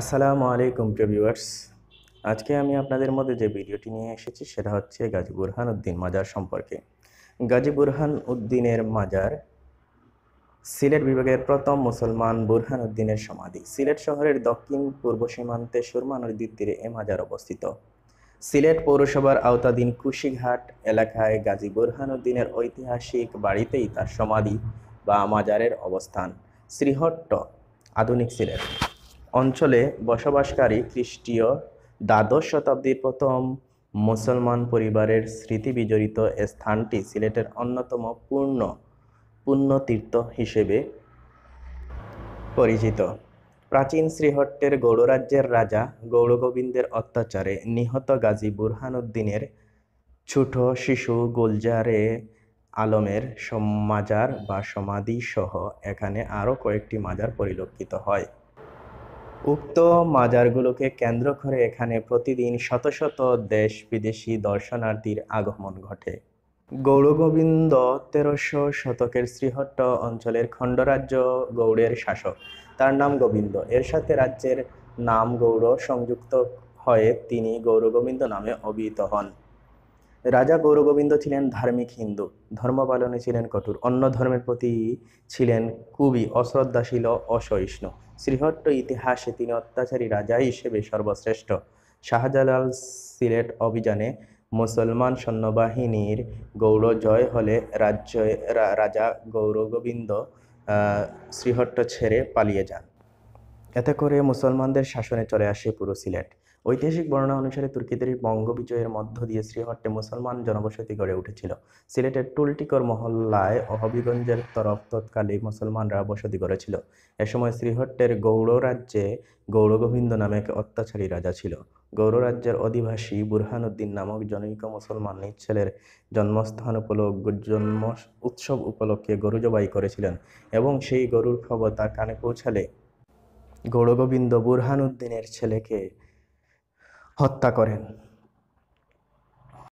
আসসালামু আলাইকুম ভিউয়ার্স আজকে আমি আপনাদের মধ্যে যে ভিডিওটি নিয়ে এসেছি সেটা হচ্ছে গাজী বুরহান উদ্দিন মাজার সম্পর্কে গাজী বুরহান উদ্দিনের মাজার সিলেট বিভাগের প্রথম মুসলমান বুরহান উদ্দিনের সমাধি সিলেট শহরের দক্ষিণ পূর্ব সীমান্তে সুরমা নদীর তীরে এ মাজার অবস্থিত সিলেট পৌরসভার আওতাধীন কুশিঘাট এলাকায় গাজী বুরহান উদ্দিনের ঐতিহাসিক বাড়িতেই তার সমাধি বা মাজারের অবস্থান শ্রীহট্ট আধুনিক সিলেট অঞ্চলে বসবাসকারী খ্রিস্টীয় দ্বাদশ শতাব্দীর প্রথম মুসলমান পরিবারের স্মৃতি বিজড়িত স্থানটি সিলেটের অন্যতম পূর্ণ পুণ্যতীর্থ হিসেবে পরিচিত প্রাচীন শ্রীহট্টের গৌড়রাজ্যের রাজা গৌড়গোবিন্দের অত্যাচারে নিহত গাজী বুরহানুদ্দিনের ছোট শিশু গুলজারে আলমের মাজার বা সমাধিসহ এখানে আরও কয়েকটি মাজার পরিলক্ষিত হয় উক্ত মাজারগুলোকে কেন্দ্র করে এখানে প্রতিদিন শত শত দেশ বিদেশি দর্শনার্থীর আগমন ঘটে গৌরগোবিন্দ তেরোশো শতকের শ্রীহট্ট অঞ্চলের খণ্ডরাজ্য গৌড়ের শাসক তার নাম গোবিন্দ এর সাথে রাজ্যের নাম গৌড় সংযুক্ত হয়ে তিনি গৌরগোবিন্দ নামে অভিহিত হন রাজা গৌরগোবিন্দ ছিলেন ধার্মিক হিন্দু ধর্ম পালনে ছিলেন কঠোর অন্য ধর্মের প্রতি ছিলেন কুবি অশ্রদ্ধাশীল অসহিষ্ণু শ্রীহট্ট ইতিহাসে তিনি অত্যাচারী রাজা হিসেবে সর্বশ্রেষ্ঠ শাহজালাল সিলেট অভিযানে মুসলমান সৈন্যবাহিনীর গৌর জয় হলে রাজ্য রাজা গৌরগোবিন্দ শ্রীহট্ট ছেড়ে পালিয়ে যান এতে করে মুসলমানদের শাসনে চলে আসে পুরো সিলেট ঐতিহাসিক বর্ণনা অনুসারে তুর্কিদের বঙ্গ বিজয়ের মধ্য দিয়ে শ্রীহট্টে মুসলমান জনবসতি গড়ে উঠেছিল সিলেটের টুলটিকর মহল্লায় হবিগঞ্জের তরফ তৎকালে মুসলমানরা বসতি গড়েছিল এ সময় শ্রীহট্টের গৌড় গৌরগোবিন্দ নামে এক অত্যাচারী রাজা ছিল গৌড় রাজ্যের অধিবাসী বুরহানুদ্দিন নামক জনৈক মুসলমান নিজ ছেলের জন্মস্থান উপলক্ষ জন্ম উৎসব উপলক্ষে গরু জবাই করেছিলেন এবং সেই গরুর খবর তার কানে পৌঁছালে গৌরগোবিন্দ বুরহানুদ্দিনের ছেলেকে হত্যা করেন